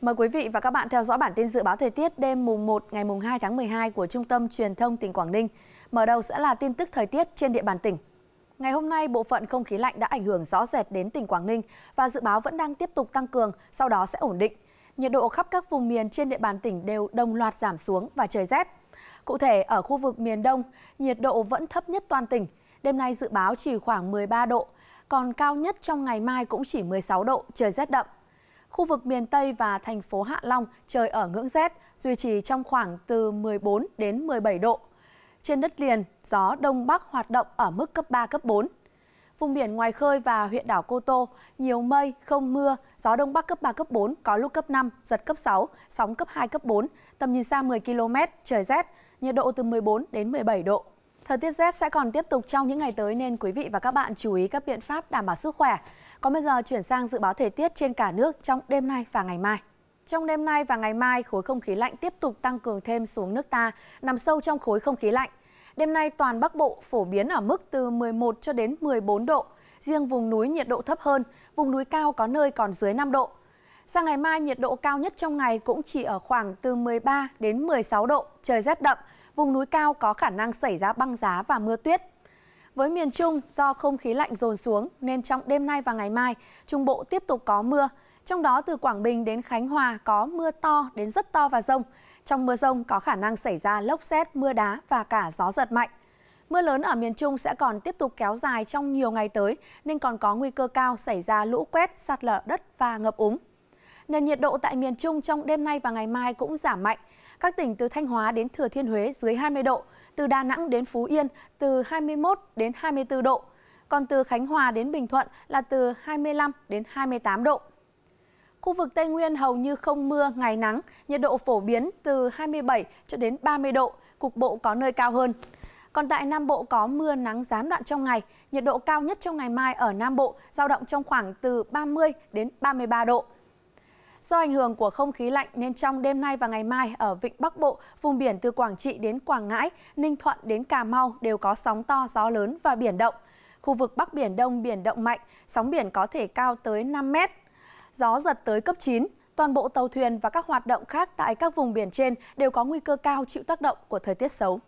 Mời quý vị và các bạn theo dõi bản tin dự báo thời tiết đêm mùng 1 ngày mùng 2 tháng 12 của Trung tâm Truyền thông tỉnh Quảng Ninh. Mở đầu sẽ là tin tức thời tiết trên địa bàn tỉnh. Ngày hôm nay, bộ phận không khí lạnh đã ảnh hưởng rõ rệt đến tỉnh Quảng Ninh và dự báo vẫn đang tiếp tục tăng cường, sau đó sẽ ổn định. Nhiệt độ khắp các vùng miền trên địa bàn tỉnh đều đồng loạt giảm xuống và trời rét. Cụ thể, ở khu vực miền Đông, nhiệt độ vẫn thấp nhất toàn tỉnh. Đêm nay dự báo chỉ khoảng 13 độ, còn cao nhất trong ngày mai cũng chỉ 16 độ, trời rét đậm. Khu vực miền Tây và thành phố Hạ Long trời ở ngưỡng rét, duy trì trong khoảng từ 14 đến 17 độ. Trên đất liền, gió Đông Bắc hoạt động ở mức cấp 3, cấp 4. Vùng biển ngoài khơi và huyện đảo Cô Tô, nhiều mây, không mưa, gió Đông Bắc cấp 3, cấp 4, có lúc cấp 5, giật cấp 6, sóng cấp 2, cấp 4, tầm nhìn xa 10 km, trời rét, nhiệt độ từ 14 đến 17 độ. Thời tiết rét sẽ còn tiếp tục trong những ngày tới nên quý vị và các bạn chú ý các biện pháp đảm bảo sức khỏe. Còn bây giờ chuyển sang dự báo thời tiết trên cả nước trong đêm nay và ngày mai. Trong đêm nay và ngày mai, khối không khí lạnh tiếp tục tăng cường thêm xuống nước ta, nằm sâu trong khối không khí lạnh. Đêm nay toàn Bắc Bộ phổ biến ở mức từ 11 cho đến 14 độ, riêng vùng núi nhiệt độ thấp hơn, vùng núi cao có nơi còn dưới 5 độ. Sang ngày mai, nhiệt độ cao nhất trong ngày cũng chỉ ở khoảng từ 13 đến 16 độ, trời rét đậm, vùng núi cao có khả năng xảy ra băng giá và mưa tuyết. Với miền Trung, do không khí lạnh dồn xuống nên trong đêm nay và ngày mai, Trung Bộ tiếp tục có mưa. Trong đó từ Quảng Bình đến Khánh Hòa có mưa to đến rất to và rông. Trong mưa rông có khả năng xảy ra lốc xét, mưa đá và cả gió giật mạnh. Mưa lớn ở miền Trung sẽ còn tiếp tục kéo dài trong nhiều ngày tới nên còn có nguy cơ cao xảy ra lũ quét, sạt lở đất và ngập úng. Nền nhiệt độ tại miền Trung trong đêm nay và ngày mai cũng giảm mạnh. Các tỉnh từ Thanh Hóa đến Thừa Thiên Huế dưới 20 độ, từ Đà Nẵng đến Phú Yên từ 21 đến 24 độ. Còn từ Khánh Hòa đến Bình Thuận là từ 25 đến 28 độ. Khu vực Tây Nguyên hầu như không mưa, ngày nắng, nhiệt độ phổ biến từ 27 cho đến 30 độ, cục bộ có nơi cao hơn. Còn tại Nam Bộ có mưa nắng gián đoạn trong ngày, nhiệt độ cao nhất trong ngày mai ở Nam Bộ giao động trong khoảng từ 30 đến 33 độ. Do ảnh hưởng của không khí lạnh nên trong đêm nay và ngày mai ở Vịnh Bắc Bộ, vùng biển từ Quảng Trị đến Quảng Ngãi, Ninh Thuận đến Cà Mau đều có sóng to, gió lớn và biển động. Khu vực Bắc Biển Đông biển động mạnh, sóng biển có thể cao tới 5 mét. Gió giật tới cấp 9, toàn bộ tàu thuyền và các hoạt động khác tại các vùng biển trên đều có nguy cơ cao chịu tác động của thời tiết xấu.